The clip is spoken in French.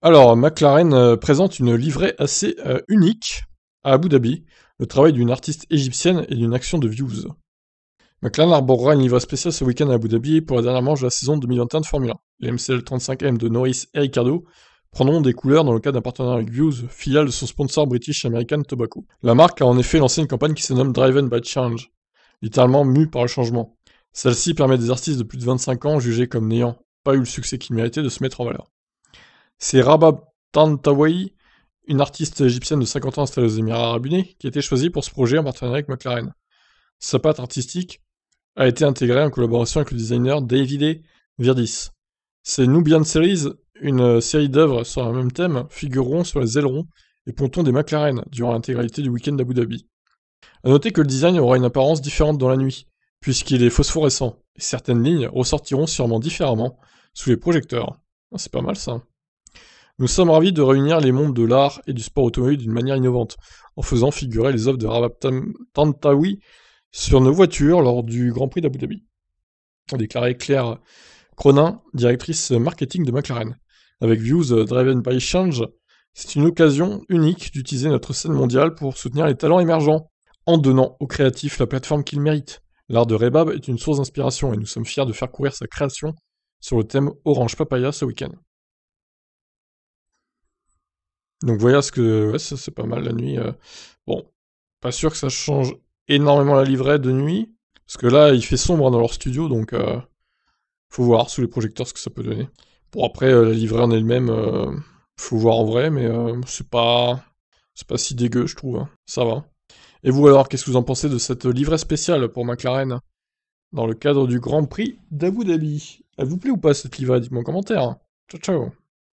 Alors, McLaren euh, présente une livrée assez euh, unique à Abu Dhabi, le travail d'une artiste égyptienne et d'une action de views. McLaren arborera une livrée spéciale ce week-end à Abu Dhabi pour la dernière manche de la saison 2021 de Formule 1. Les MCL 35M de Norris et Ricardo prendront des couleurs dans le cadre d'un partenariat avec Views, filiale de son sponsor British American Tobacco. La marque a en effet lancé une campagne qui se nomme Driven by Change, littéralement mue par le changement. Celle-ci permet à des artistes de plus de 25 ans jugés comme n'ayant pas eu le succès qu'ils méritaient de se mettre en valeur. C'est Rabab Tantawai, une artiste égyptienne de 50 ans installée aux Émirats Arabes Unis, qui a été choisie pour ce projet en partenariat avec McLaren. Sa patte artistique a été intégrée en collaboration avec le designer David Virdis. Ces Nubian Series, une série d'œuvres sur un même thème, figureront sur les ailerons et pontons des McLaren durant l'intégralité du week-end d'Abu Dhabi. A noter que le design aura une apparence différente dans la nuit, puisqu'il est phosphorescent, et certaines lignes ressortiront sûrement différemment sous les projecteurs. Ah, c'est pas mal ça. Nous sommes ravis de réunir les mondes de l'art et du sport automobile d'une manière innovante, en faisant figurer les œuvres de Rabab Tantawi sur nos voitures lors du Grand Prix d'Abu Dhabi, a déclaré Claire Cronin, directrice marketing de McLaren. Avec Views euh, Driven by Change, c'est une occasion unique d'utiliser notre scène mondiale pour soutenir les talents émergents, en donnant aux créatifs la plateforme qu'ils méritent. L'art de Rebab est une source d'inspiration et nous sommes fiers de faire courir sa création sur le thème Orange Papaya ce week-end. Donc voilà ce que. Ouais, ça c'est pas mal la nuit. Euh. Bon, pas sûr que ça change énormément la livrée de nuit. Parce que là, il fait sombre dans leur studio, donc euh, faut voir sous les projecteurs ce que ça peut donner. Bon, après, euh, la livrée en elle-même, faut voir en vrai, mais c'est pas. C'est pas si dégueu, je trouve. Hein. Ça va. Et vous alors, qu'est-ce que vous en pensez de cette livrée spéciale pour McLaren dans le cadre du Grand Prix d'Abu Dhabi Elle vous plaît ou pas cette livrée Dites-moi en commentaire. Ciao ciao